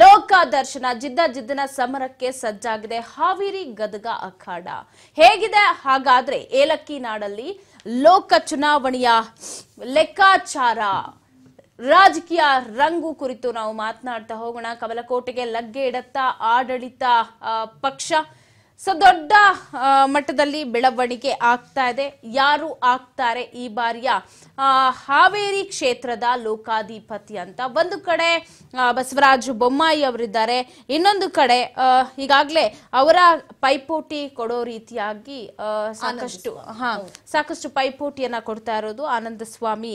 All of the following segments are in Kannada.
ಲೋಕ ದರ್ಶನ ಜಿದ್ದ ಜಿದ್ದನ ಸಮರಕ್ಕೆ ಸಜ್ಜಾಗಿದೆ ಹಾವೇರಿ ಗದಗ ಅಖಾಡ ಹೇಗಿದೆ ಹಾಗಾದ್ರೆ ಏಲಕ್ಕಿ ನಾಡಲ್ಲಿ ಲೋಕ ಚುನಾವಣೆಯ ಲೆಕ್ಕಾಚಾರ ರಾಜಕೀಯ ರಂಗು ಕುರಿತು ನಾವು ಮಾತನಾಡ್ತಾ ಹೋಗೋಣ ಕಮಲಕೋಟೆಗೆ ಲಗ್ಗೆ ಇಡತ್ತಾ ಆಡಳಿತ ಪಕ್ಷ ಸೊ ದೊಡ್ಡ ಮಟ್ಟದಲ್ಲಿ ಬೆಳವಣಿಗೆ ಆಗ್ತಾ ಇದೆ ಯಾರು ಆಗ್ತಾರೆ ಈ ಬಾರಿಯ ಹಾವೇರಿ ಕ್ಷೇತ್ರದ ಲೋಕಾಧಿಪತಿ ಅಂತ ಒಂದು ಕಡೆ ಬಸವರಾಜ ಬೊಮ್ಮಾಯಿ ಅವರಿದ್ದಾರೆ ಇನ್ನೊಂದು ಕಡೆ ಈಗಾಗಲೇ ಅವರ ಪೈಪೋಟಿ ಕೊಡೋ ರೀತಿಯಾಗಿ ಸಾಕಷ್ಟು ಹಾ ಸಾಕಷ್ಟು ಪೈಪೋಟಿಯನ್ನ ಕೊಡ್ತಾ ಇರೋದು ಆನಂದ ಸ್ವಾಮಿ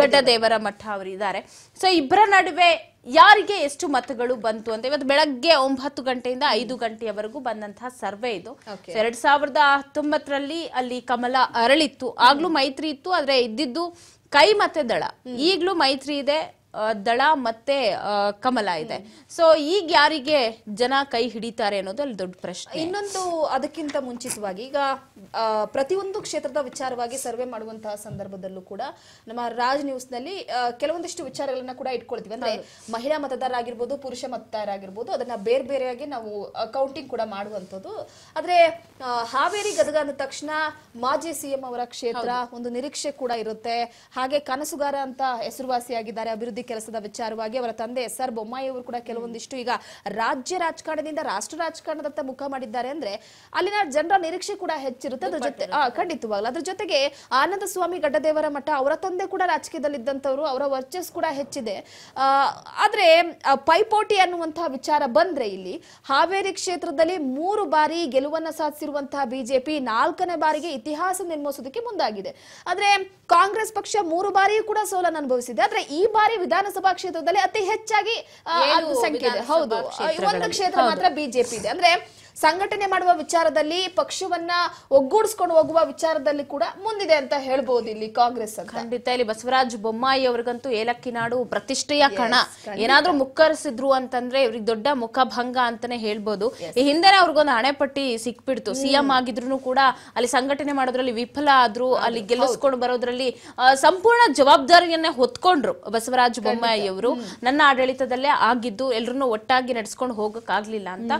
ಗಡ್ಡದೇವರ ಮಠ ಅವರಿದ್ದಾರೆ ಸೊ ಇಬ್ಬರ ನಡುವೆ ಯಾರಿಗೆ ಎಷ್ಟು ಮತಗಳು ಬಂತು ಅಂತ ಇವತ್ತು ಬೆಳಗ್ಗೆ ಒಂಬತ್ತು ಗಂಟೆಯಿಂದ ಐದು ಗಂಟೆಯವರೆಗೂ ಬಂದಂತಹ ಸರ್ವೆ ಇದು ಎರಡ್ ಸಾವಿರದ ಹತ್ತೊಂಬತ್ತರಲ್ಲಿ ಅಲ್ಲಿ ಕಮಲ ಅರಳಿತ್ತು ಆಗ್ಲೂ ಮೈತ್ರಿ ಇತ್ತು ಆದ್ರೆ ಇದ್ದಿದ್ದು ಕೈ ಮತ್ತೆ ದಳ ಈಗ್ಲೂ ಮೈತ್ರಿ ಇದೆ ದಳ ಮತ್ತೆ ಕಮಲ ಇದೆ ಸೊ ಈಗ ಯಾರಿಗೆ ಜನ ಕೈ ಹಿಡಿತಾರೆ ಅನ್ನೋದು ಅಲ್ಲಿ ದೊಡ್ಡ ಪ್ರಶ್ನೆ ಇನ್ನೊಂದು ಅದಕ್ಕಿಂತ ಮುಂಚಿತವಾಗಿ ಈಗ ಪ್ರತಿಯೊಂದು ಕ್ಷೇತ್ರದ ವಿಚಾರವಾಗಿ ಸರ್ವೆ ಮಾಡುವಂತಹ ಸಂದರ್ಭದಲ್ಲೂ ಕೂಡ ನಮ್ಮ ರಾಜ್ ನ್ಯೂಸ್ ನಲ್ಲಿ ಕೆಲವೊಂದಿಷ್ಟು ವಿಚಾರಗಳನ್ನ ಕೂಡ ಇಟ್ಕೊಳ್ತೀವಿ ಅಂದ್ರೆ ಮಹಿಳಾ ಮತದಾರ ಆಗಿರ್ಬೋದು ಪುರುಷ ಮತದಾರ ಆಗಿರ್ಬೋದು ಅದನ್ನ ಬೇರೆ ಬೇರೆಯಾಗಿ ನಾವು ಕೌಂಟಿಂಗ್ ಕೂಡ ಮಾಡುವಂಥದ್ದು ಆದ್ರೆ ಹಾವೇರಿ ಗದಗ ಅಂದ ತಕ್ಷಣ ಮಾಜಿ ಸಿಎಂ ಅವರ ಕ್ಷೇತ್ರ ಒಂದು ನಿರೀಕ್ಷೆ ಕೂಡ ಇರುತ್ತೆ ಹಾಗೆ ಕನಸುಗಾರ ಅಂತ ಹೆಸರುವಾಸಿಯಾಗಿದ್ದಾರೆ ಅಭಿವೃದ್ಧಿ ಅಭಿವೃದ್ಧಿ ಕೆಲಸದ ವಿಚಾರವಾಗಿ ಅವರ ತಂದೆ ಎಸ್ ಆರ್ ಬೊಮ್ಮಾಯಿ ಅವರು ಕೂಡ ಕೆಲವೊಂದಿಷ್ಟು ಈಗ ರಾಜ್ಯ ರಾಜಕಾರಣದಿಂದ ರಾಷ್ಟ್ರ ರಾಜಕಾರಣದತ್ತ ಮುಖ ಮಾಡಿದ್ದಾರೆ ಅಂದ್ರೆ ಅಲ್ಲಿನ ಜನರ ನಿರೀಕ್ಷೆ ಕೂಡ ಹೆಚ್ಚಿರುತ್ತೆ ಅದ್ರ ಜೊತೆ ಖಂಡಿತವಾಗ್ಲೂ ಅದ್ರ ಜೊತೆಗೆ ಆನಂದ ಸ್ವಾಮಿ ಗಡ್ಡದೇವರ ಮಠ ಅವರ ತಂದೆ ಕೂಡ ರಾಜಕೀಯದಲ್ಲಿ ಇದ್ದಂತವರು ಅವರ ವರ್ಚಸ್ ಕೂಡ ಹೆಚ್ಚಿದೆ ಆದ್ರೆ ಪೈಪೋಟಿ ಅನ್ನುವಂತಹ ವಿಚಾರ ಬಂದ್ರೆ ಇಲ್ಲಿ ಹಾವೇರಿ ಕ್ಷೇತ್ರದಲ್ಲಿ ಮೂರು ಬಾರಿ ಗೆಲುವನ್ನ ಸಾಧಿಸಿರುವಂತಹ ಬಿಜೆಪಿ ನಾಲ್ಕನೇ ಬಾರಿಗೆ ಇತಿಹಾಸ ನಿರ್ಮಿಸೋದಕ್ಕೆ ಮುಂದಾಗಿದೆ ಆದ್ರೆ ಕಾಂಗ್ರೆಸ್ ಪಕ್ಷ ಮೂರು ಬಾರಿಯೂ ಕೂಡ ಸೋಲನ್ನು ಅನುಭವಿಸಿದೆ ಆದ್ರೆ ಈ ಬಾರಿ ವಿಧಾನಸಭಾ ಕ್ಷೇತ್ರದಲ್ಲಿ ಅತಿ ಹೆಚ್ಚಾಗಿ ಸಂಖ್ಯೆ ಇದೆ ಹೌದು ಒಂದು ಕ್ಷೇತ್ರ ಮಾತ್ರ ಬಿಜೆಪಿ ಇದೆ ಅಂದ್ರೆ ಸಂಘಟನೆ ಮಾಡುವ ವಿಚಾರದಲ್ಲಿ ಪಕ್ಷವನ್ನ ಒಗ್ಗೂಡಿಸ್ಕೊಂಡು ಹೋಗುವ ವಿಚಾರದಲ್ಲಿ ಕೂಡ ಮುಂದಿದೆ ಅಂತ ಹೇಳ್ಬೋದು ಇಲ್ಲಿ ಕಾಂಗ್ರೆಸ್ ಖಂಡಿತ ಇಲ್ಲಿ ಬಸವರಾಜ ಬೊಮ್ಮಾಯಿ ಅವ್ರಿಗಂತೂ ಏಲಕ್ಕಿ ನಾಡು ಪ್ರತಿಷ್ಠೆಯ ಕಣ ಏನಾದ್ರೂ ಮುಕ್ಕರಿಸಿದ್ರು ಅಂತಂದ್ರೆ ಇವ್ರಿಗೆ ದೊಡ್ಡ ಮುಖಭಂಗ ಅಂತಾನೆ ಹೇಳ್ಬೋದು ಈ ಹಿಂದೆನೆ ಅವ್ರಿಗೊಂದು ಹಣೆಪಟ್ಟಿ ಸಿಕ್ಬಿಡ್ತು ಸಿಎಂ ಆಗಿದ್ರು ಕೂಡ ಅಲ್ಲಿ ಸಂಘಟನೆ ಮಾಡೋದ್ರಲ್ಲಿ ವಿಫಲ ಆದ್ರು ಅಲ್ಲಿ ಗೆಲ್ಲಿಸ್ಕೊಂಡು ಬರೋದ್ರಲ್ಲಿ ಸಂಪೂರ್ಣ ಜವಾಬ್ದಾರಿಯನ್ನ ಹೊತ್ಕೊಂಡ್ರು ಬಸವರಾಜ ಬೊಮ್ಮಾಯಿ ಅವರು ನನ್ನ ಆಡಳಿತದಲ್ಲೇ ಆಗಿದ್ದು ಎಲ್ರು ಒಟ್ಟಾಗಿ ನಡೆಸ್ಕೊಂಡು ಹೋಗಕ್ ಆಗ್ಲಿಲ್ಲ ಅಂತ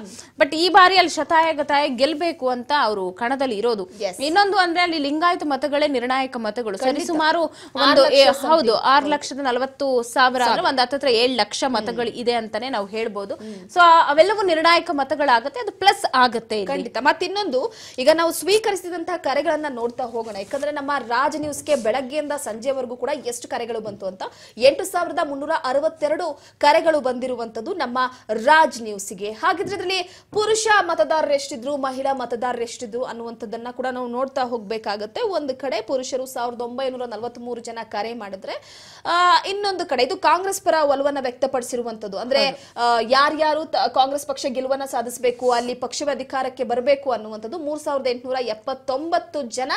ಬಟ್ ಈ ಬಾರಿ ಅಲ್ಲಿ ಶತಾಯ ಗತಾಯ ಗೆಲ್ಬೇಕು ಅಂತ ಅವರು ಕಣದಲ್ಲಿ ಇರೋದು ಇನ್ನೊಂದು ಅಂದ್ರೆ ಅಲ್ಲಿ ಲಿಂಗಾಯತ ಮತಗಳೇ ನಿರ್ಣಾಯಕ ಮತಗಳು ಸರಿ ಸುಮಾರು ಒಂದು ಹೌದು ಆರು ಲಕ್ಷದ ನಲವತ್ತು ಸಾವಿರ ಅಂದ್ರೆ ಒಂದ್ ಹತ್ತತ್ರ ಏಳು ಲಕ್ಷ ಮತಗಳು ಇದೆ ಅಂತಾನೆ ನಾವು ಹೇಳ್ಬೋದು ಸೊ ಅವೆಲ್ಲವೂ ನಿರ್ಣಾಯಕ ಮತಗಳಾಗುತ್ತೆ ಅದು ಪ್ಲಸ್ ಆಗತ್ತೆ ಖಂಡಿತ ಇನ್ನೊಂದು ಈಗ ನಾವು ಸ್ವೀಕರಿಸಿದಂತಹ ಕರೆಗಳನ್ನ ನೋಡ್ತಾ ಹೋಗೋಣ ಯಾಕಂದ್ರೆ ನಮ್ಮ ರಾಜ್ ನ್ಯೂಸ್ಗೆ ಬೆಳಗ್ಗೆಯಿಂದ ಸಂಜೆವರೆಗೂ ಕೂಡ ಎಷ್ಟು ಕರೆಗಳು ಬಂತು ಅಂತ ಎಂಟು ಸಾವಿರದ ಮುನ್ನೂರ ಅರವತ್ತೆರಡು ಕರೆಗಳು ಬಂದಿರುವಂತದ್ದು ನಮ್ಮ ರಾಜ್ ನ್ಯೂಸ್ಗೆ ಹಾಗಿದ್ರೆ ಪುರುಷ ಮತದಾರರು ಎಷ್ಟಿದ್ರು ಮಹಿಳಾ ಮತದಾರರು ಎಷ್ಟಿದ್ರು ಅನ್ನುವಂಥದ್ದನ್ನ ಕೂಡ ನಾವು ನೋಡ್ತಾ ಹೋಗ್ಬೇಕಾಗತ್ತೆ ಒಂದು ಕಡೆ ಪುರುಷರು ಸಾವಿರದ ಒಂಬೈನೂರ ಜನ ಕರೆ ಮಾಡಿದ್ರೆ ಇನ್ನೊಂದು ಕಡೆ ಇದು ಕಾಂಗ್ರೆಸ್ ಪರ ಒಲವನ್ನ ವ್ಯಕ್ತಪಡಿಸಿರುವಂತದ್ದು ಅಂದ್ರೆ ಯಾರ್ಯಾರು ಕಾಂಗ್ರೆಸ್ ಪಕ್ಷ ಗೆಲುವನ್ನ ಸಾಧಿಸಬೇಕು ಅಲ್ಲಿ ಪಕ್ಷವೇ ಅಧಿಕಾರಕ್ಕೆ ಬರಬೇಕು ಅನ್ನುವಂಥದ್ದು ಮೂರ್ ಸಾವಿರದ ಎಂಟುನೂರ ಎಪ್ಪತ್ತೊಂಬತ್ತು ಜನ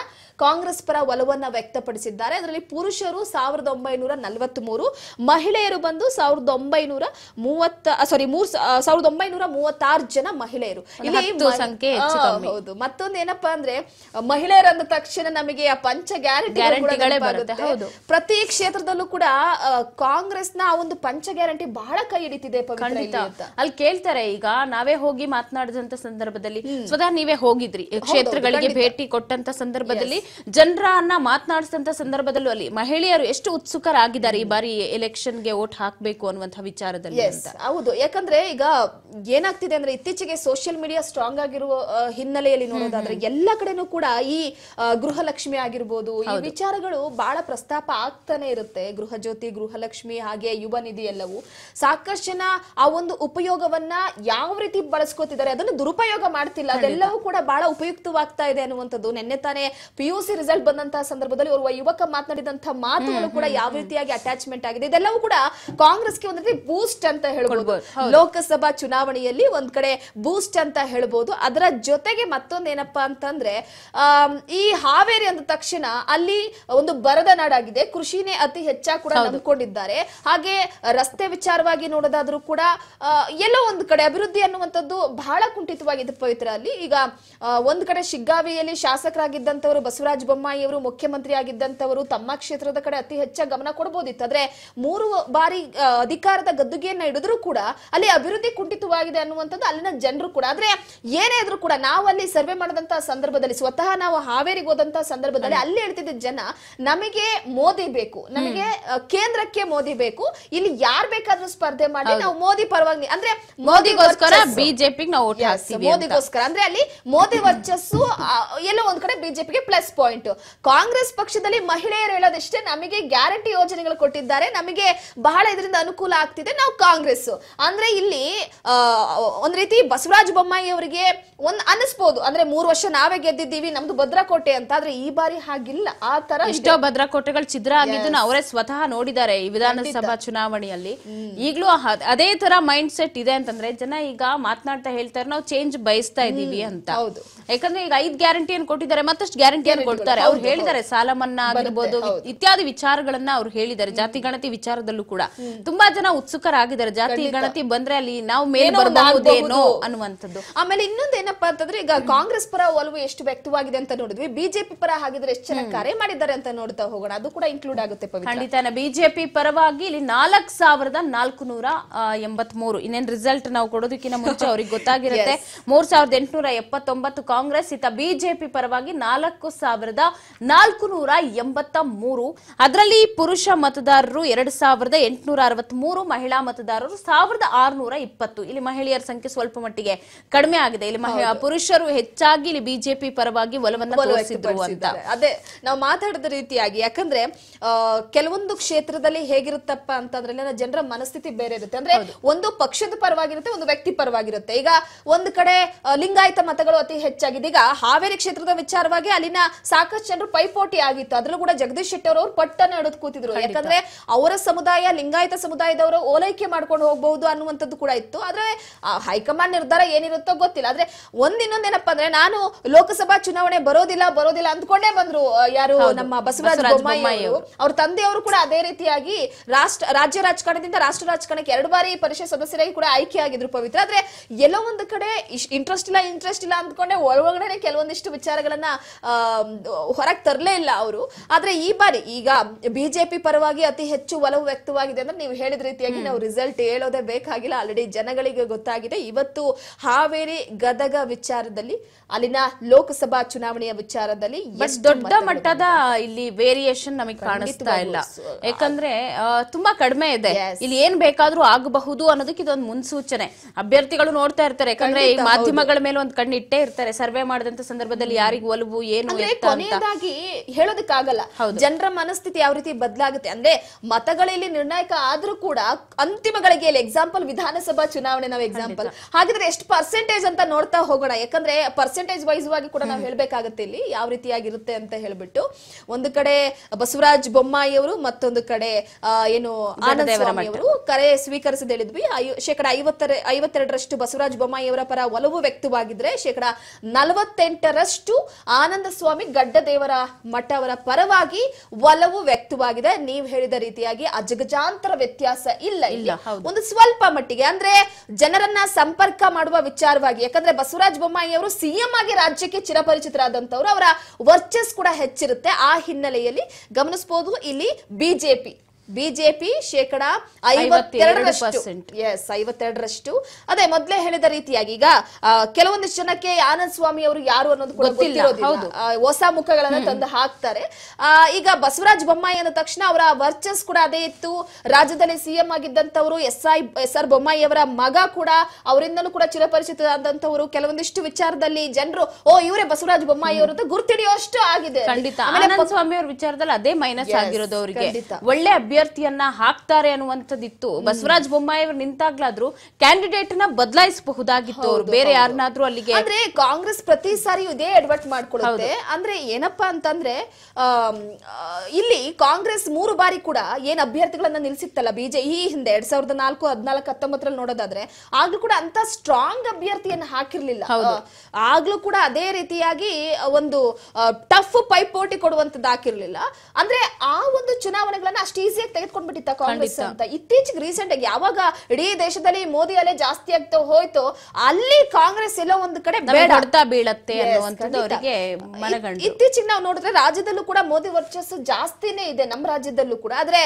ಕಾಂಗ್ರೆಸ್ ಪರ ಒಲವನ್ನ ವ್ಯಕ್ತಪಡಿಸಿದ್ದಾರೆ ಅದರಲ್ಲಿ ಪುರುಷರು ಸಾವಿರದ ಒಂಬೈನೂರ ನಲವತ್ತ್ ಮೂರು ಮಹಿಳೆಯರು ಬಂದು ಸಾವಿರದ ಒಂಬೈನೂರ ಮೂವತ್ತ ಸಾರಿ ಮೂರ್ ಸಾವಿರದ ಒಂಬೈನೂರ ಮೂವತ್ತಾರು ಜನ ಮಹಿಳೆಯರು ಇಲ್ಲಿ ಸಂಖ್ಯೆ ಹೌದು ಅಂದ್ರೆ ಮಹಿಳೆಯರ ತಕ್ಷಣ ನಮಗೆ ಪಂಚ ಗ್ಯಾರಂಟಿಗಳೇ ಹೌದು ಪ್ರತಿ ಕ್ಷೇತ್ರದಲ್ಲೂ ಕೂಡ ಕಾಂಗ್ರೆಸ್ ನ ಒಂದು ಪಂಚ ಗ್ಯಾರಂಟಿ ಬಹಳ ಕೈ ಹಿಡಿತಿದೆ ಅಲ್ಲಿ ಕೇಳ್ತಾರೆ ಈಗ ನಾವೇ ಹೋಗಿ ಮಾತನಾಡಿದಂತ ಸಂದರ್ಭದಲ್ಲಿ ಸ್ವತಃ ನೀವೇ ಹೋಗಿದ್ರಿ ಕ್ಷೇತ್ರಗಳಿಗೆ ಭೇಟಿ ಕೊಟ್ಟಂತ ಸಂದರ್ಭದಲ್ಲಿ ಜನರನ್ನ ಮಾತನಾಡಿಸಿದಂತ ಸಂದರ್ಭದಲ್ಲೂ ಅಲ್ಲಿ ಮಹಿಳೆಯರು ಎಷ್ಟು ಉತ್ಸುಕರಾಗಿದ್ದಾರೆ ಈ ಬಾರಿ ಎಲೆಕ್ಷನ್ ಗೆ ಓಟ್ ಹಾಕಬೇಕು ಅನ್ನುವಂತ ವಿಚಾರದಲ್ಲಿ ಹೌದು ಯಾಕಂದ್ರೆ ಈಗ ಏನಾಗ್ತಿದೆ ಅಂದ್ರೆ ಇತ್ತೀಚೆಗೆ ಸೋಷಿಯಲ್ ಮೀಡಿಯಾ ಸ್ಟ್ರಾಂಗ್ ಆಗಿರುವ ಹಿನ್ನೆಲೆಯಲ್ಲಿ ನೋಡೋದಾದ್ರೆ ಎಲ್ಲ ಕಡೆನೂ ಕೂಡ ಈ ಗೃಹಲಕ್ಷ್ಮಿ ಆಗಿರ್ಬೋದು ಈ ವಿಚಾರಗಳು ಬಹಳ ಪ್ರಸ್ತಾಪ ಆಗ್ತಾನೆ ಇರುತ್ತೆ ಗೃಹ ಜ್ಯೋತಿ ಗೃಹಲಕ್ಷ್ಮಿ ಹಾಗೆ ಯುವ ನಿಧಿ ಎಲ್ಲವೂ ಸಾಕಷ್ಟು ಜನ ಆ ಒಂದು ಉಪಯೋಗವನ್ನ ಯಾವ ರೀತಿ ಬಳಸ್ಕೋತಿದ್ದಾರೆ ಅದನ್ನು ದುರುಪಯೋಗ ಮಾಡ್ತಿಲ್ಲ ಅದೆಲ್ಲವೂ ಕೂಡ ಬಹಳ ಉಪಯುಕ್ತವಾಗ್ತಾ ಇದೆ ಅನ್ನುವಂಥದ್ದು ನಿನ್ನೆ ತಾನೇ ಪಿ ಸಿ ರಿಸಲ್ಟ್ ಬಂದಂತಹ ಸಂದರ್ಭದಲ್ಲಿ ಓರ್ವ ಯುವಕ ಮಾತನಾಡಿದಂತಹ ಮಾತುಗಳು ಕೂಡ ಯಾವ ರೀತಿಯಾಗಿ ಅಟ್ಯಾಚ್ಮೆಂಟ್ ಆಗಿದೆ ಇದೆಲ್ಲವೂ ಕೂಡ ಕಾಂಗ್ರೆಸ್ಗೆ ಒಂದ್ ರೀತಿ ಬೂಸ್ಟ್ ಅಂತ ಹೇಳ್ಬೋದು ಲೋಕಸಭಾ ಚುನಾವಣೆಯಲ್ಲಿ ಒಂದ್ ಕಡೆ ಬೂಸ್ಟ್ ಅಂತ ಹೇಳ್ಬೋದು ಅದರ ಜೊತೆಗೆ ಮತ್ತೊಂದು ಅಂತಂದ್ರೆ ಈ ಹಾವೇರಿ ಅಂದ ತಕ್ಷಣ ಅಲ್ಲಿ ಒಂದು ಬರದ ನಾಡಾಗಿದೆ ಕೃಷಿನೇ ಅತಿ ಹೆಚ್ಚಾಗಿ ಕೂಡ ನಂಬಿಕೊಂಡಿದ್ದಾರೆ ಹಾಗೆ ರಸ್ತೆ ವಿಚಾರವಾಗಿ ನೋಡೋದಾದ್ರೂ ಕೂಡ ಎಲ್ಲೋ ಒಂದು ಕಡೆ ಅಭಿವೃದ್ಧಿ ಅನ್ನುವಂಥದ್ದು ಬಹಳ ಕುಂಠಿತವಾಗಿದೆ ಪವಿತ್ರ ಅಲ್ಲಿ ಈಗ ಒಂದ್ ಕಡೆ ಶಿಗ್ಗಾವಿಯಲ್ಲಿ ಶಾಸಕರಾಗಿದ್ದಂತವರು ಬಸವರಾಜ ಬೊಮ್ಮಾಯಿ ಅವರು ಮುಖ್ಯಮಂತ್ರಿ ಆಗಿದ್ದಂತವರು ತಮ್ಮ ಕ್ಷೇತ್ರದ ಕಡೆ ಅತಿ ಹೆಚ್ಚಾಗಿ ಗಮನ ಕೊಡಬಹುದಿತ್ತು ಆದ್ರೆ ಮೂರು ಬಾರಿ ಅಧಿಕಾರದ ಗದ್ದುಗೆಯನ್ನ ಹಿಡಿದ್ರು ಕೂಡ ಅಲ್ಲಿ ಅಭಿವೃದ್ಧಿ ಕುಂಠಿತವಾಗಿದೆ ಅನ್ನುವಂಥದ್ದು ಅಲ್ಲಿನ ಜನರು ಕೂಡ ಆದ್ರೆ ಏನೇ ಇದ್ರು ಕೂಡ ನಾವು ಅಲ್ಲಿ ಸರ್ವೆ ಮಾಡಿದಂತ ಸಂದರ್ಭದಲ್ಲಿ ಸ್ವತಃ ನಾವು ಹಾವೇರಿಗೆ ಹೋದಂತ ಸಂದರ್ಭದಲ್ಲಿ ಅಲ್ಲಿ ಹೇಳ್ತಿದ್ದ ಜನ ನಮಗೆ ಮೋದಿ ಬೇಕು ನಮಗೆ ಕೇಂದ್ರಕ್ಕೆ ಮೋದಿ ಬೇಕು ಇಲ್ಲಿ ಯಾರು ಬೇಕಾದ್ರೂ ಸ್ಪರ್ಧೆ ಮಾಡಿ ನಾವು ಮೋದಿ ಪರವಾಗಿ ಅಂದ್ರೆ ಮೋದಿಗೋಸ್ಕರ ಬಿಜೆಪಿ ಮೋದಿಗೋಸ್ಕರ ಅಂದ್ರೆ ಅಲ್ಲಿ ಮೋದಿ ವರ್ಚಸ್ಸು ಎಲ್ಲೋ ಒಂದ್ ಕಡೆ ಬಿಜೆಪಿಗೆ ಪ್ಲಸ್ ಪಾಯಿಂಟ್ ಕಾಂಗ್ರೆಸ್ ಪಕ್ಷದಲ್ಲಿ ಮಹಿಳೆಯರು ಹೇಳೋದಷ್ಟೇ ನಮಗೆ ಗ್ಯಾರಂಟಿ ಯೋಜನೆಗಳು ಕೊಟ್ಟಿದ್ದಾರೆ ನಮಗೆ ಬಹಳ ಇದರಿಂದ ಅನುಕೂಲ ಆಗ್ತಿದೆ ನಾವು ಕಾಂಗ್ರೆಸ್ ಅಂದ್ರೆ ಇಲ್ಲಿ ಒಂದ್ ರೀತಿ ಬಸವರಾಜ ಬೊಮ್ಮಾಯಿ ಅವರಿಗೆ ಒಂದ್ ಅನಿಸ್ಬೋದು ಅಂದ್ರೆ ಮೂರು ವರ್ಷ ನಾವೇ ಗೆದ್ದಿದ್ದೀವಿ ನಮ್ದು ಭದ್ರಕೋಟೆ ಅಂತ ಆದ್ರೆ ಈ ಬಾರಿ ಹಾಗಿಲ್ಲ ಆ ತರ ಇಷ್ಟೋ ಭದ್ರಕೋಟೆಗಳು ಛಿದ್ರ ಆಗಿದ್ದನ್ನು ಅವರೇ ಸ್ವತಃ ನೋಡಿದ್ದಾರೆ ಈ ವಿಧಾನಸಭಾ ಚುನಾವಣೆಯಲ್ಲಿ ಈಗಲೂ ಅದೇ ತರ ಮೈಂಡ್ ಸೆಟ್ ಇದೆ ಅಂತಂದ್ರೆ ಜನ ಈಗ ಮಾತನಾಡ್ತಾ ಹೇಳ್ತಾರೆ ನಾವು ಚೇಂಜ್ ಬಯಸ್ತಾ ಇದೀವಿ ಅಂತ ಹೌದು ಯಾಕಂದ್ರೆ ಈಗ ಐದ್ ಗ್ಯಾರಂಟಿಯನ್ನು ಕೊಟ್ಟಿದ್ದಾರೆ ಮತ್ತಷ್ಟು ಗ್ಯಾರಂಟಿಯನ್ನು ಕೊಡ್ತಾರೆ ಅವ್ರು ಹೇಳಿದ್ದಾರೆ ಸಾಲ ಮನ್ನಾ ಆಗಿರ್ಬೋದು ಇತ್ಯಾದಿ ವಿಚಾರಗಳನ್ನ ಅವ್ರು ಹೇಳಿದ್ದಾರೆ ಜಾತಿ ಗಣತಿ ವಿಚಾರದಲ್ಲೂ ಕೂಡ ತುಂಬಾ ಜನ ಉತ್ಸುಕರಾಗಿದ್ದಾರೆ ಜಾತಿ ಗಣತಿ ಬಂದ್ರೆ ಅಲ್ಲಿ ನಾವು ಮೇಲ್ಬರ್ಬಹುದೇನೋ ಅನ್ನುವಂಥದ್ದು ಆಮೇಲೆ ಏನಪ್ಪ ಅಂತಂದ್ರೆ ಈಗ ಕಾಂಗ್ರೆಸ್ ಪರ ಒಲವು ಎಷ್ಟು ವ್ಯಕ್ತವಾಗಿದೆ ಅಂತ ನೋಡಿದ್ವಿ ಬಿಜೆಪಿ ಪರ ಹಾಗಿದ್ರೆ ಎಷ್ಟು ಜನ ಕಾರ್ಯ ಮಾಡಿದ್ದಾರೆ ಅಂತ ನೋಡ್ತಾ ಹೋಗೋಣ ಅದು ಕೂಡ ಇನ್ಕ್ಲೂಡ್ ಆಗುತ್ತೆ ಖಂಡಿತ ಬಿಜೆಪಿ ಪರವಾಗಿ ಇಲ್ಲಿ ನಾಲ್ಕ್ ಸಾವಿರದ ನಾಲ್ಕು ನೂರ ಎಂಬತ್ ಮೂರು ಇನ್ನೇನ್ ರಿಸಲ್ಟ್ ನಾವು ಕೊಡೋದಕ್ಕಿಂತ ಮುಂಚೆ ಅವ್ರಿಗೆ ಗೊತ್ತಾಗಿರುತ್ತೆ ಮೂರ್ ಸಾವಿರದ ಎಂಟುನೂರ ಎಪ್ಪತ್ತೊಂಬತ್ತು ಕಾಂಗ್ರೆಸ್ ಇತ ಬಿಜೆಪಿ ಪರವಾಗಿ ನಾಲ್ಕು ಸಾವಿರದ ನಾಲ್ಕು ನೂರ ಎಂಬತ್ತ ಮೂರು ಅದರಲ್ಲಿ ಪುರುಷ ಮತದಾರರು ಎರಡು ಸಾವಿರದ ಎಂಟುನೂರ ಅರವತ್ಮೂರು ಮಹಿಳಾ ಮತದಾರರು ಸಾವಿರದ ಇಪ್ಪತ್ತು ಇಲ್ಲಿ ಮಹಿಳೆಯರ ಸಂಖ್ಯೆ ಸ್ವಲ್ಪ ಮಟ್ಟಿಗೆ ಕಡಿಮೆ ಆಗಿದೆ ಇಲ್ಲಿ ಪುರುಷರು ಹೆಚ್ಚಾಗಿ ಇಲ್ಲಿ ಬಿಜೆಪಿ ಪರವಾಗಿ ಒಲವನ್ನು ತೋರಿಸಿದ್ರು ಅಂತ ಅದೇ ನಾವು ಮಾತಾಡಿದ ರೀತಿಯಾಗಿ ಯಾಕಂದ್ರೆ ಕೆಲವೊಂದು ಕ್ಷೇತ್ರದಲ್ಲಿ ಹೇಗಿರುತ್ತಪ್ಪ ಅಂತಂದ್ರೆ ಜನರ ಮನಸ್ಥಿತಿ ಬೇರೆ ಇರುತ್ತೆ ಅಂದ್ರೆ ಒಂದು ಪಕ್ಷದ ಪರವಾಗಿರುತ್ತೆ ಒಂದು ವ್ಯಕ್ತಿ ಪರವಾಗಿರುತ್ತೆ ಈಗ ಒಂದು ಕಡೆ ಲಿಂಗಾಯತ ಮತಗಳು ಅತಿ ಹೆಚ್ಚು ಹೆಚ್ಚಾಗಿದೆ ಈಗ ಹಾವೇರಿ ಕ್ಷೇತ್ರದ ವಿಚಾರವಾಗಿ ಅಲ್ಲಿನ ಸಾಕಷ್ಟು ಜನರು ಪೈಪೋಟಿ ಆಗಿತ್ತು ಅದ್ರೂ ಕೂಡ ಜಗದೀಶ್ ಶೆಟ್ಟಿ ಅವರು ಪಟ್ಟನ್ನು ಹಿಡಿದು ಕೂತಿದ್ರು ಯಾಕಂದ್ರೆ ಅವರ ಸಮುದಾಯ ಲಿಂಗಾಯತ ಸಮುದಾಯದವರು ಓಲೈಕೆ ಮಾಡ್ಕೊಂಡು ಹೋಗಬಹುದು ಅನ್ನುವಂಥದ್ದು ಕೂಡ ಇತ್ತು ಆದ್ರೆ ಹೈಕಮಾಂಡ್ ನಿರ್ಧಾರ ಏನಿರುತ್ತೋ ಗೊತ್ತಿಲ್ಲ ಆದ್ರೆ ಒಂದ್ ಏನಪ್ಪಾ ಅಂದ್ರೆ ನಾನು ಲೋಕಸಭಾ ಚುನಾವಣೆ ಬರೋದಿಲ್ಲ ಬರೋದಿಲ್ಲ ಅಂದ್ಕೊಂಡೇ ಬಂದ್ರು ಯಾರು ನಮ್ಮ ಬಸವರಾಜ ಬೊಮ್ಮಾಯಿ ಅವ್ರ ತಂದೆಯವರು ಕೂಡ ಅದೇ ರೀತಿಯಾಗಿ ರಾಷ್ಟ್ರ ರಾಜ್ಯ ರಾಜಕಾರಣದಿಂದ ರಾಷ್ಟ್ರ ರಾಜಕಾರಣಕ್ಕೆ ಎರಡು ಬಾರಿ ಪರಿಷತ್ ಸದಸ್ಯರಾಗಿ ಕೂಡ ಆಯ್ಕೆ ಆಗಿದ್ರು ಪವಿತ್ರ ಆದ್ರೆ ಎಲ್ಲೋ ಒಂದು ಕಡೆ ಇಂಟ್ರೆಸ್ಟ್ ಇಲ್ಲ ಇಂಟ್ರೆಸ್ಟ್ ಇಲ್ಲ ಅಂದ್ಕೊಂಡೆ ಒಳಗಡೆ ಕೆಲವೊಂದಿಷ್ಟು ವಿಚಾರಗಳನ್ನ ಹೊರಗೆ ತರಲೇ ಇಲ್ಲ ಅವರು ಆದ್ರೆ ಈ ಬಾರಿ ಈಗ ಬಿಜೆಪಿ ಪರವಾಗಿ ಅತಿ ಹೆಚ್ಚು ಒಲವು ವ್ಯಕ್ತವಾಗಿದೆ ಅಂದ್ರೆ ನೀವು ಹೇಳಿದ ರೀತಿಯಾಗಿ ನಾವು ರಿಸಲ್ಟ್ ಹೇಳೋದೇ ಬೇಕಾಗಿಲ್ಲ ಆಲ್ರೆಡಿ ಜನಗಳಿಗೆ ಗೊತ್ತಾಗಿದೆ ಇವತ್ತು ಹಾವೇರಿ ಗದಗ ವಿಚಾರದಲ್ಲಿ ಅಲ್ಲಿನ ಲೋಕಸಭಾ ಚುನಾವಣೆಯ ವಿಚಾರದಲ್ಲಿ ದೊಡ್ಡ ಮಟ್ಟದ ಇಲ್ಲಿ ವೇರಿಯೇಷನ್ ನಮಗೆ ಕಾಣಿಸ್ತಾ ಇಲ್ಲ ಯಾಕಂದ್ರೆ ತುಂಬಾ ಕಡಿಮೆ ಇದೆ ಇಲ್ಲಿ ಏನ್ ಬೇಕಾದ್ರೂ ಆಗಬಹುದು ಅನ್ನೋದಕ್ಕೆ ಇದೊಂದು ಮುನ್ಸೂಚನೆ ಅಭ್ಯರ್ಥಿಗಳು ನೋಡ್ತಾ ಇರ್ತಾರೆ ಯಾಕಂದ್ರೆ ಈ ಮಾಧ್ಯಮಗಳ ಮೇಲೆ ಒಂದು ಕಣ್ಣಿಟ್ಟೇ ಇರ್ತಾರೆ ಸರ್ವೆ ಮಾಡಿದಂತ ಸಂದರ್ಭದಲ್ಲಿ ಯಾರಿಗೂ ಒಲವು ಏನು ಕೊನೆಯದಾಗಿ ಹೇಳೋದಕ್ಕಾಗಲ್ಲ ಜನರ ಮನಸ್ಥಿತಿ ಯಾವ ರೀತಿ ಬದಲಾಗುತ್ತೆ ಅಂದ್ರೆ ಮತಗಳಲ್ಲಿ ನಿರ್ಣಾಯಕ ಆದ್ರೂ ಕೂಡ ಅಂತಿಮಗಳಿಗೆ ಎಕ್ಸಾಂಪಲ್ ವಿಧಾನಸಭಾ ಚುನಾವಣೆ ನಾವು ಎಕ್ಸಾಂಪಲ್ ಹಾಗಿದ್ರೆ ಎಷ್ಟು ಪರ್ಸೆಂಟೇಜ್ ಅಂತ ನೋಡ್ತಾ ಹೋಗೋಣ ಯಾಕಂದ್ರೆ ಪರ್ಸೆಂಟೇಜ್ ವೈಸ್ ಆಗಿ ಕೂಡ ನಾವು ಹೇಳ್ಬೇಕಾಗುತ್ತೆ ಇಲ್ಲಿ ಯಾವ ರೀತಿಯಾಗಿರುತ್ತೆ ಅಂತ ಹೇಳ್ಬಿಟ್ಟು ಒಂದು ಕಡೆ ಬಸವರಾಜ್ ಬೊಮ್ಮಾಯಿ ಅವರು ಮತ್ತೊಂದು ಕಡೆ ಏನು ಆನಂದ ಅವರು ಕರೆ ಸ್ವೀಕರಿಸಿದ ಹೇಳಿದ್ವಿ ಶೇಕಡ ಐವತ್ತರ ಐವತ್ತೆರಡರಷ್ಟು ಬಸವರಾಜ್ ಬೊಮ್ಮಾಯಿ ಅವರ ಪರ ಒಲವು ವ್ಯಕ್ತವಾಗಿದ್ರೆ ಶೇಕಡ ನಲವತ್ತೆಂಟರಷ್ಟು ಆನಂದ ಸ್ವಾಮಿ ಗಡ್ಡದೇವರ ಮಠ ಅವರ ಪರವಾಗಿ ಒಲವು ವ್ಯಕ್ತವಾಗಿದೆ ನೀವು ಹೇಳಿದ ರೀತಿಯಾಗಿ ಅಜಗಜಾಂತರ ವ್ಯತ್ಯಾಸ ಇಲ್ಲ ಇಲ್ಲ ಒಂದು ಸ್ವಲ್ಪ ಮಟ್ಟಿಗೆ ಅಂದ್ರೆ ಜನರನ್ನ ಸಂಪರ್ಕ ಮಾಡುವ ವಿಚಾರವಾಗಿ ಯಾಕಂದ್ರೆ ಬಸವರಾಜ ಬೊಮ್ಮಾಯಿ ಅವರು ಸಿಎಂ ಆಗಿ ರಾಜ್ಯಕ್ಕೆ ಚಿರಪರಿಚಿತರಾದಂತವ್ರು ಅವರ ವರ್ಚಸ್ ಕೂಡ ಹೆಚ್ಚಿರುತ್ತೆ ಆ ಹಿನ್ನೆಲೆಯಲ್ಲಿ ಗಮನಿಸಬಹುದು ಇಲ್ಲಿ ಬಿಜೆಪಿ ಬಿಜೆಪಿ ಶೇಕಡ ಐವತ್ತೆರಡರಷ್ಟು ಎಸ್ ಐವತ್ತೆರಡರಷ್ಟು ಅದೇ ಮೊದಲೇ ಹೇಳಿದ ರೀತಿಯಾಗಿ ಈಗ ಕೆಲವೊಂದಿಷ್ಟು ಜನಕ್ಕೆ ಆನಂದ್ ಸ್ವಾಮಿ ಅವರು ಯಾರು ಅನ್ನೋದು ಹೊಸ ಮುಖಗಳನ್ನ ತಂದು ಹಾಕ್ತಾರೆ ಈಗ ಬಸವರಾಜ ಬೊಮ್ಮಾಯಿ ಅಂದ ತಕ್ಷಣ ಅವರ ವರ್ಚಸ್ ಕೂಡ ಅದೇ ಇತ್ತು ರಾಜ್ಯದಲ್ಲಿ ಸಿಎಂ ಆಗಿದ್ದಂತವರು S I S R Bommai ಅವರ ಮಗ ಕೂಡ ಅವರಿಂದಲೂ ಕೂಡ ಚಿರಪರಿಚಿತರಾದಂತವರು ಕೆಲವೊಂದಿಷ್ಟು ವಿಚಾರದಲ್ಲಿ ಜನರು ಓ ಇವರೇ ಬಸವರಾಜ ಬೊಮ್ಮಾಯಿ ಅವರು ಅಂತ ಆಗಿದೆ ಖಂಡಿತ ಆನಂದ ಸ್ವಾಮಿ ಅವರ ವಿಚಾರದಲ್ಲಿ ಅದೇ ಮೈನಸ್ ಆಗಿರೋದು ಅವರಿಗೆ ಒಳ್ಳೆ ಅಭ್ಯರ್ಥಿಯನ್ನ ಹಾಕ್ತಾರೆ ಅನ್ನುವಂಥದ್ದಿತ್ತು ಬಸವರಾಜ ಬೊಮ್ಮಾಯಿ ಅವರು ನಿಂತಾಗ್ಲಾದ್ರೂ ಕ್ಯಾಂಡಿಡೇಟ್ ನ ಬದಲಾಯಿಸಬಹುದಾಗಿತ್ತು ಅವರು ಬೇರೆ ಯಾರನ್ನಾದ್ರೂ ಅಲ್ಲಿಗೆ ಅಂದ್ರೆ ಕಾಂಗ್ರೆಸ್ ಪ್ರತಿ ಸಾರಿ ಇದೇ ಅಡ್ವರ್ಟ್ ಮಾಡ್ಕೊಳ್ಳುತ್ತೆ ಅಂದ್ರೆ ಏನಪ್ಪಾ ಅಂತಂದ್ರೆ ಇಲ್ಲಿ ಕಾಂಗ್ರೆಸ್ ಮೂರು ಬಾರಿ ಕೂಡ ಏನ್ ಅಭ್ಯರ್ಥಿಗಳನ್ನ ನಿಲ್ಸಿತ್ತಲ್ಲ ಬಿಜೆ ಈ ಹಿಂದೆ ಎರಡ್ ಸಾವಿರದ ನಾಲ್ಕು ಹದಿನಾಲ್ಕು ಹತ್ತೊಂಬತ್ತರಲ್ಲಿ ನೋಡೋದಾದ್ರೆ ಆಗ್ಲೂ ಕೂಡ ಅಂತ ಸ್ಟ್ರಾಂಗ್ ಅಭ್ಯರ್ಥಿಯನ್ನ ಹಾಕಿರ್ಲಿಲ್ಲ ಆಗ್ಲೂ ಕೂಡ ಅದೇ ರೀತಿಯಾಗಿ ಒಂದು ಟಫ್ ಪೈಪೋಟಿ ಕೊಡುವಂತದ್ದು ಹಾಕಿರ್ಲಿಲ್ಲ ಅಂದ್ರೆ ಆ ಒಂದು ಚುನಾವಣೆಗಳನ್ನ ಅಷ್ಟು ಈಸಿ ಈಸಿಯಾಗಿ ತೆಗೆದುಕೊಂಡ್ಬಿಟ್ಟಿತ್ತ ಕಾಂಗ್ರೆಸ್ ಅಂತ ಇತ್ತೀಚೆಗೆ ರೀಸೆಂಟ್ ಆಗಿ ಯಾವಾಗ ಇಡೀ ದೇಶದಲ್ಲಿ ಮೋದಿ ಅಲೆ ಜಾಸ್ತಿ ಆಗ್ತಾ ಹೋಯ್ತು ಅಲ್ಲಿ ಕಾಂಗ್ರೆಸ್ ಎಲ್ಲ ಒಂದ್ ಕಡೆ ಬೀಳತ್ತೆ ಇತ್ತೀಚೆಗೆ ನಾವು ನೋಡಿದ್ರೆ ರಾಜ್ಯದಲ್ಲೂ ಕೂಡ ಮೋದಿ ವರ್ಚಸ್ಸು ಜಾಸ್ತಿನೇ ಇದೆ ನಮ್ಮ ರಾಜ್ಯದಲ್ಲೂ ಕೂಡ ಆದ್ರೆ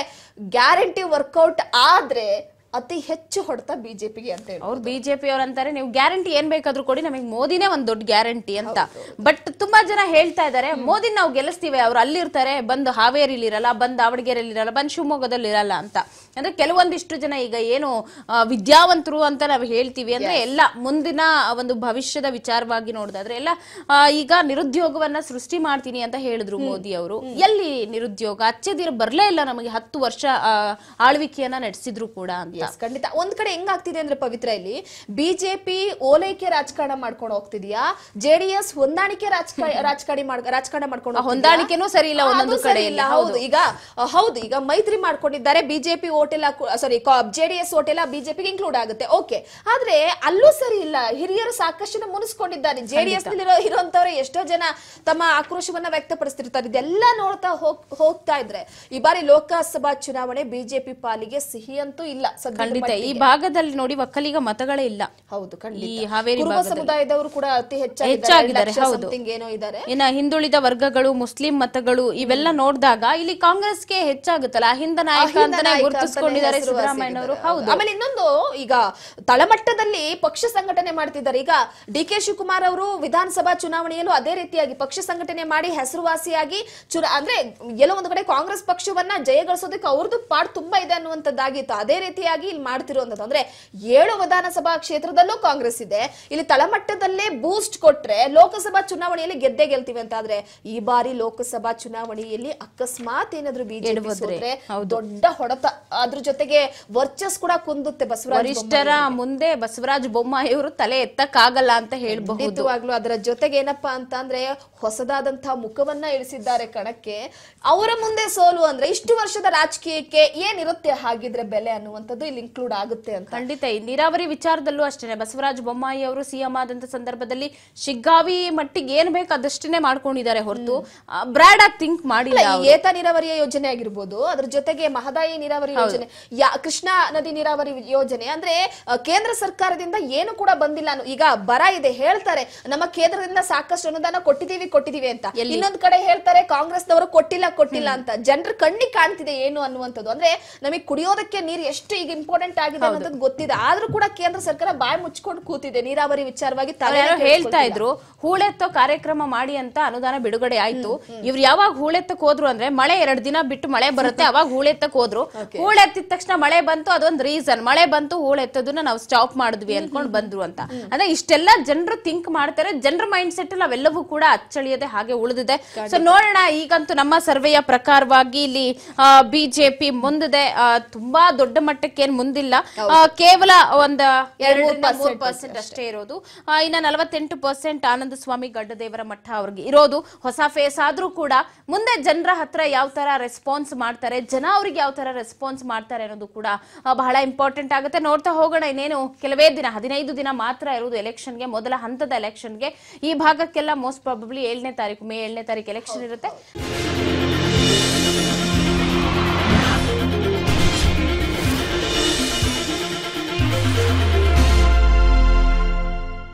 ಗ್ಯಾರಂಟಿ ವರ್ಕೌಟ್ ಆದ್ರೆ ಅತಿ ಹೆಚ್ಚು ಹೊಡೆತ ಬಿಜೆಪಿಗೆ ಅಂತ ಹೇಳಿ ಅವ್ರು ಬಿಜೆಪಿ ಅವ್ರ ಅಂತಾರೆ ನೀವು ಗ್ಯಾರಂಟಿ ಏನ್ ಬೇಕಾದ್ರೂ ಕೊಡಿ ನಮಗೆ ಮೋದಿನೇ ಒಂದ್ ದೊಡ್ಡ ಗ್ಯಾರಂಟಿ ಅಂತ ಬಟ್ ತುಂಬಾ ಜನ ಹೇಳ್ತಾ ಇದ್ದಾರೆ ಮೋದಿ ನಾವು ಗೆಲ್ಲಿಸ್ತೀವಿ ಅವ್ರು ಅಲ್ಲಿರ್ತಾರೆ ಬಂದ್ ಹಾವೇರಿಲಿ ಇರಲ್ಲ ಬಂದ್ ದಾವಣಗೆರೆಯಲ್ಲಿ ಇರಲ್ಲ ಬಂದ್ ಶಿವಮೊಗ್ಗದಲ್ಲಿ ಇರಲ್ಲ ಅಂತ ಅಂದ್ರೆ ಕೆಲವೊಂದಿಷ್ಟು ಜನ ಈಗ ಏನು ವಿದ್ಯಾವಂತರು ಅಂತ ನಾವು ಹೇಳ್ತೀವಿ ಅಂದ್ರೆ ಎಲ್ಲ ಮುಂದಿನ ಒಂದು ಭವಿಷ್ಯದ ವಿಚಾರವಾಗಿ ನೋಡಿದ್ರೆ ಎಲ್ಲ ಈಗ ನಿರುದ್ಯೋಗವನ್ನ ಸೃಷ್ಟಿ ಮಾಡ್ತೀನಿ ಅಂತ ಹೇಳಿದ್ರು ಮೋದಿ ಅವರು ಎಲ್ಲಿ ನಿರುದ್ಯೋಗ ಅಚ್ಚದಿರ ಬರ್ಲೇ ಇಲ್ಲ ನಮಗೆ ಹತ್ತು ವರ್ಷ ಆಳ್ವಿಕೆಯನ್ನ ನಡೆಸಿದ್ರು ಕೂಡ ಅಂತ ಖಂಡಿತ ಒಂದ್ ಕಡೆ ಹೆಂಗಾಗ್ತಿದೆ ಅಂದ್ರೆ ಪವಿತ್ರ ಇಲ್ಲಿ ಬಿಜೆಪಿ ಓಲೈಕೆ ರಾಜಕಾರಣ ಮಾಡ್ಕೊಂಡು ಹೋಗ್ತಿದ್ಯಾ ಜೆಡಿಎಸ್ ಹೊಂದಾಣಿಕೆ ರಾಜಕಾರಣ ರಾಜಕಾರಣ ಮಾಡ್ಕೊಂಡು ಹೊಂದಾಣಿಕೆನೂ ಸರಿ ಇಲ್ಲ ಒಂದೊಂದು ಕಡೆ ಇಲ್ಲ ಹೌದು ಈಗ ಹೌದು ಈಗ ಮೈತ್ರಿ ಮಾಡ್ಕೊಂಡಿದ್ದಾರೆ ಬಿಜೆಪಿ ಓಟ್ ಎಲ್ಲ ಸಾರಿ ಜೆಡಿಎಸ್ ಓಟ್ ಎಲ್ಲ ಬಿಜೆಪಿಗೆ ಇನ್ಕ್ಲೂಡ್ ಆಗುತ್ತೆ ಓಕೆ ಆದ್ರೆ ಅಲ್ಲೂ ಸರಿ ಇಲ್ಲ ಹಿರಿಯರು ಸಾಕಷ್ಟು ಮುನಿಸ್ಕೊಂಡಿದ್ದಾರೆ ಜೆಡಿಎಸ್ ನಲ್ಲಿ ಇರುವಂತವ್ರೆ ಎಷ್ಟೋ ಜನ ತಮ್ಮ ಆಕ್ರೋಶವನ್ನ ವ್ಯಕ್ತಪಡಿಸ್ತಿರ್ತಾರೆ ಇದೆಲ್ಲ ನೋಡ್ತಾ ಹೋಗ್ತಾ ಇದ್ರೆ ಈ ಬಾರಿ ಲೋಕಸಭಾ ಚುನಾವಣೆ ಬಿಜೆಪಿ ಪಾಲಿಗೆ ಸಿಹಿಯಂತೂ ಇಲ್ಲ ಖಂಡಿತ ಈ ಭಾಗದಲ್ಲಿ ನೋಡಿ ಒಕ್ಕಲಿಗ ಮತಗಳೇ ಇಲ್ಲ ಹೌದು ಈ ಹಾವೇರಿ ಸಮುದಾಯದವರು ಕೂಡ ಅತಿ ಹೆಚ್ಚಾಗಿದ್ದಾರೆ ಹೌದು ಇನ್ನ ಹಿಂದುಳಿದ ವರ್ಗಗಳು ಮುಸ್ಲಿಂ ಮತಗಳು ಇವೆಲ್ಲ ನೋಡಿದಾಗ ಇಲ್ಲಿ ಕಾಂಗ್ರೆಸ್ಗೆ ಹೆಚ್ಚಾಗುತ್ತಲ್ಲ ಹಿಂದ ನಾಯಕ ಗುರುತಿಸಿಕೊಂಡಿದ್ದಾರೆ ಹೌದು ಆಮೇಲೆ ಇನ್ನೊಂದು ಈಗ ತಳಮಟ್ಟದಲ್ಲಿ ಪಕ್ಷ ಸಂಘಟನೆ ಮಾಡ್ತಿದ್ದಾರೆ ಈಗ ಡಿ ಕೆ ಶಿವಕುಮಾರ್ ಅವರು ವಿಧಾನಸಭಾ ಚುನಾವಣೆಯಲ್ಲೂ ಅದೇ ರೀತಿಯಾಗಿ ಪಕ್ಷ ಸಂಘಟನೆ ಮಾಡಿ ಹೆಸರುವಾಸಿಯಾಗಿ ಚುರ ಅಂದ್ರೆ ಎಲ್ಲ ಒಂದು ಕಡೆ ಕಾಂಗ್ರೆಸ್ ಪಕ್ಷವನ್ನ ಜಯಗಳಿಸೋದಕ್ಕೆ ಅವ್ರದ್ದು ಪಾಡ್ ತುಂಬಾ ಇದೆ ಅನ್ನುವಂಥದ್ದಾಗಿತ್ತು ಅದೇ ರೀತಿಯಾಗಿ ಇಲ್ಲಿ ಮಾಡ್ತಿರುವಂತದ್ದು ಅಂದ್ರೆ ಏಳು ವಿಧಾನಸಭಾ ಕ್ಷೇತ್ರದಲ್ಲೂ ಕಾಂಗ್ರೆಸ್ ಇದೆ ಇಲ್ಲಿ ತಳಮಟ್ಟದಲ್ಲೇ ಬೂಸ್ಟ್ ಕೊಟ್ರೆ ಲೋಕಸಭಾ ಚುನಾವಣೆಯಲ್ಲಿ ಗೆದ್ದೆ ಗೆಲ್ತೀವಿ ಅಂತ ಆದ್ರೆ ಈ ಬಾರಿ ಲೋಕಸಭಾ ಚುನಾವಣೆಯಲ್ಲಿ ಅಕಸ್ಮಾತ್ ಏನಾದ್ರು ಬಿಜೆಪಿ ದೊಡ್ಡ ಹೊಡೆತ ಅದ್ರ ಜೊತೆಗೆ ವರ್ಚಸ್ ಕೂಡ ಕುಂದುತ್ತೆ ಬಸವರಾಜ್ ಮುಂದೆ ಬಸವರಾಜ್ ಬೊಮ್ಮಾಯಿ ಅವರು ತಲೆ ಎತ್ತಕ್ಕಾಗಲ್ಲ ಅಂತ ಹೇಳ್ಬಹುದು ಅದರ ಜೊತೆಗೆ ಏನಪ್ಪಾ ಅಂತ ಅಂದ್ರೆ ಹೊಸದಾದಂತಹ ಮುಖವನ್ನ ಇಳಿಸಿದ್ದಾರೆ ಕಣಕ್ಕೆ ಅವರ ಮುಂದೆ ಸೋಲು ಅಂದ್ರೆ ಇಷ್ಟು ವರ್ಷದ ರಾಜಕೀಯಕ್ಕೆ ಏನಿರುತ್ತೆ ಹಾಗಿದ್ರೆ ಬೆಲೆ ಅನ್ನುವಂಥದ್ದು ಇಲ್ಲಿ ಇನ್ಕ್ಲೂಡ್ ಆಗುತ್ತೆ ಅಂತ ಖಂಡಿತ ಈ ನೀರಾವರಿ ವಿಚಾರದಲ್ಲೂ ಅಷ್ಟೇ ಬಸವರಾಜ ಬೊಮ್ಮಾಯಿ ಅವರು ಸಿಎಂ ಆದಂತ ಸಂದರ್ಭದಲ್ಲಿ ಶಿಗ್ಗಾವಿ ಮಟ್ಟಿಗೆ ಏನ್ ಬೇಕು ಅದಷ್ಟನ್ನೇ ಮಾಡ್ಕೊಂಡಿದ್ದಾರೆ ಹೊರತು ಬ್ರಾಡ್ ಆಗಿ ಥಿಂಕ್ ಮಾಡಿಲ್ಲ ಏತ ನೀರಾವರಿಯ ಯೋಜನೆ ಆಗಿರ್ಬೋದು ಅದ್ರ ಜೊತೆಗೆ ಮಹದಾಯಿ ನೀರಾವರಿ ಯೋಜನೆ ಕೃಷ್ಣಾ ನದಿ ನೀರಾವರಿ ಯೋಜನೆ ಅಂದ್ರೆ ಕೇಂದ್ರ ಸರ್ಕಾರದಿಂದ ಏನು ಕೂಡ ಬಂದಿಲ್ಲ ಈಗ ಬರ ಇದೆ ಹೇಳ್ತಾರೆ ನಮ್ಮ ಕೇಂದ್ರದಿಂದ ಸಾಕಷ್ಟು ಅನುದಾನ ಕೊಟ್ಟಿದೀವಿ ಕೊಟ್ಟಿದೀವಿ ಅಂತ ಇನ್ನೊಂದ್ ಕಡೆ ಹೇಳ್ತಾರೆ ಕಾಂಗ್ರೆಸ್ನವರು ಕೊಟ್ಟಿಲ್ಲ ಕೊಟ್ಟಿಲ್ಲ ಅಂತ ಜನರ ಕಣ್ಣಿಗೆ ಕಾಣ್ತಿದೆ ಏನು ಅನ್ನುವಂಥದ್ದು ಅಂದ್ರೆ ನಮಗೆ ಕುಡಿಯೋದಕ್ಕೆ ನೀರು ಎಷ್ಟು ಈಗ ಇಂಪಾರ್ಟೆಂಟ್ ಆಗಿದೆ ಅನ್ನೋದು ಗೊತ್ತಿದೆ ಆದ್ರೂ ಕೂಡ ಕೇಂದ್ರ ಸರ್ಕಾರ ಬಾಯ್ ಮುಚ್ಕೊಂಡು ಕೂತಿದೆ ನೀರಾವರಿ ವಿಚಾರವಾಗಿ ಹೇಳ್ತಾ ಇದ್ರು ಹೂಳೆತ್ತೋ ಕಾರ್ಯಕ್ರಮ ಮಾಡಿ ಅಂತ ಅನುದಾನ ಬಿಡುಗಡೆ ಆಯ್ತು ಇವ್ರು ಯಾವಾಗ ಹೂಳೆತ್ತಕ್ ಹೋದ್ರು ಅಂದ್ರೆ ಮಳೆ ಎರಡು ದಿನ ಬಿಟ್ಟು ಮಳೆ ಬರುತ್ತೆ ಅವಾಗ ಹೂಳೆತ್ತಕ್ ಹೋದ್ರು ಹೂಳೆತ್ತಿದ ತಕ್ಷಣ ಮಳೆ ಬಂತು ಅದೊಂದು ರೀಸನ್ ಮಳೆ ಬಂತು ಹೂಳೆತ್ತೋದನ್ನ ನಾವು ಸ್ಟಾಪ್ ಮಾಡಿದ್ವಿ ಅನ್ಕೊಂಡ್ ಬಂದ್ರು ಅಂತ ಅಂದ್ರೆ ಇಷ್ಟೆಲ್ಲ ಜನರು ಥಿಂಕ್ ಮಾಡ್ತಾರೆ ಜನರ ಮೈಂಡ್ ಸೆಟ್ ಅಲ್ಲಿ ಅವೆಲ್ಲವೂ ಕೂಡ ಅಚ್ಚಳಿಯದೆ ಹಾಗೆ ಉಳಿದಿದೆ ಸೊ ನೋಡೋಣ ಈಗಂತೂ ನಮ್ಮ ಸರ್ವೆಯ ಪ್ರಕಾರವಾಗಿ ಇಲ್ಲಿ ಬಿಜೆಪಿ ಮುಂದಿದೆ ತುಂಬಾ ದೊಡ್ಡ ಮಟ್ಟಕ್ಕೆ ಏನ್ ಮುಂದಿಲ್ಲ ಕೇವಲ ಒಂದ್ ಪರ್ಸೆಂಟ್ ಅಷ್ಟೇ ಇರೋದು ಇನ್ನ ನಲವತ್ತೆಂಟು ಪರ್ಸೆಂಟ್ ಆನಂದ ಸ್ವಾಮಿ ಗಡ್ಡದೇವರ ಮಠ ಅವ್ರಿಗೆ ಇರೋದು ಹೊಸ ಫೇಸ್ ಆದ್ರೂ ಕೂಡ ಮುಂದೆ ಜನರ ಹತ್ರ ಯಾವ ತರ ರೆಸ್ಪಾನ್ಸ್ ಮಾಡ್ತಾರೆ ಜನ ಅವ್ರಿಗೆ ಯಾವ ತರ ರೆಸ್ಪಾನ್ಸ್ ಮಾಡ್ತಾರೆ ಅನ್ನೋದು ಕೂಡ ಬಹಳ ಇಂಪಾರ್ಟೆಂಟ್ ಆಗುತ್ತೆ ನೋಡ್ತಾ ಹೋಗೋಣ ಇನ್ನೇನು ಕೆಲವೇ ದಿನ ಹದಿನೈದು ದಿನ ಮಾತ್ರ ಇರುವುದು ಎಲೆಕ್ಷನ್ಗೆ ಮೊದಲ ಹಂತದ ಎಲೆಕ್ಷನ್ಗೆ ಈ ಭಾಗಕ್ಕೆಲ್ಲ ಮೋಸ್ಟ್ ಪ್ರಾಬಬ್ಲಿ ಏಳನೇ ತಾರೀಕು ಮೇ ಏಳನೇ ತಾರೀಕು ಎಲೆಕ್ಷನ್ ಇರುತ್ತೆ